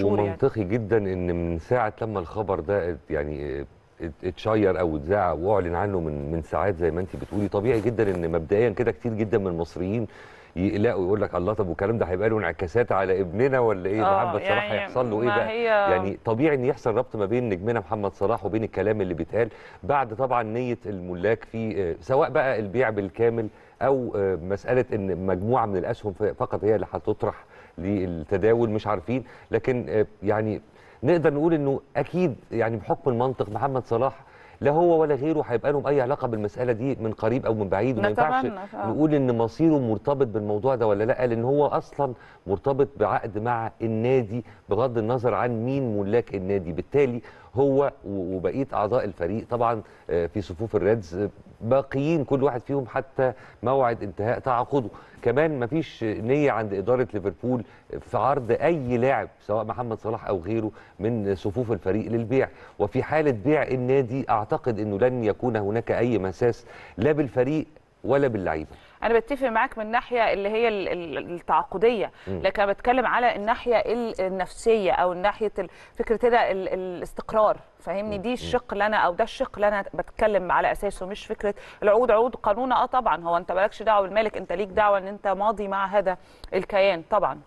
شهور يعني. ومنطقي يعني. جدا ان من ساعه لما الخبر ده يعني اتشير او اتذاع واعلن عنه من من ساعات زي ما انت بتقولي طبيعي جدا ان مبدئيا كده كتير جدا من المصريين يقلقوا يقول لك الله طب والكلام ده هيبقى له انعكاسات على ابننا ولا ايه محمد آه، يعني صلاح هيحصل له ايه بقى يعني طبيعي ان يحصل ربط ما بين نجمنا محمد صلاح وبين الكلام اللي بيتقال بعد طبعا نيه الملاك في آه، سواء بقى البيع بالكامل او آه، مساله ان مجموعه من الاسهم فقط هي اللي هتطرح للتداول مش عارفين لكن آه، يعني نقدر نقول انه اكيد يعني بحكم المنطق محمد صلاح لا هو ولا غيره هيبقى لهم اي علاقه بالمساله دي من قريب او من بعيد وما ينفعش آه. نقول ان مصيره مرتبط بالموضوع ده ولا لا لان هو اصلا مرتبط بعقد مع النادي بغض النظر عن مين ملاك النادي بالتالي هو وبقيه اعضاء الفريق طبعا آه، في صفوف الريدز آه، باقيين كل واحد فيهم حتى موعد انتهاء تعاقده كمان مفيش نيه عند اداره ليفربول في عرض اي لاعب سواء محمد صلاح او غيره من صفوف الفريق للبيع وفي حاله بيع النادي اعتقد انه لن يكون هناك اي مساس لا بالفريق ولا باللعيبه انا بتفق معاك من الناحيه اللي هي التعاقديه لكن انا بتكلم على الناحيه النفسيه او ناحيه فكره كده الاستقرار فاهمني دي الشق اللي انا او ده الشق اللي انا بتكلم على اساسه مش فكره العقود عقود قانون اه طبعا هو انت مالكش دعوه بالمالك انت ليك دعوه ان انت ماضي مع هذا الكيان طبعا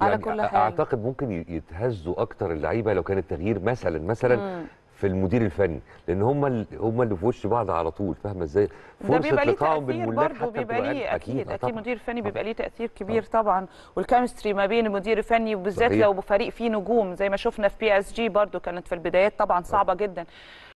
يعني على كل حال اعتقد ممكن يتهزوا اكتر اللعيبه لو كان التغيير مثلا مثلا مم. في المدير الفني لان هم اللي هم اللي في وش بعض على طول فاهمه ازاي فرصه لقاهم بالملاك حتى بيبقى ليه اكيد اكيد, أكيد مدير فني بيبقى ليه تاثير كبير طبعا, طبعاً. والكيمستري ما بين المدير الفني وبالذات لو فريق فيه نجوم زي ما شفنا في بي اس جي برده كانت في البدايات طبعا صعبه طبعاً. جدا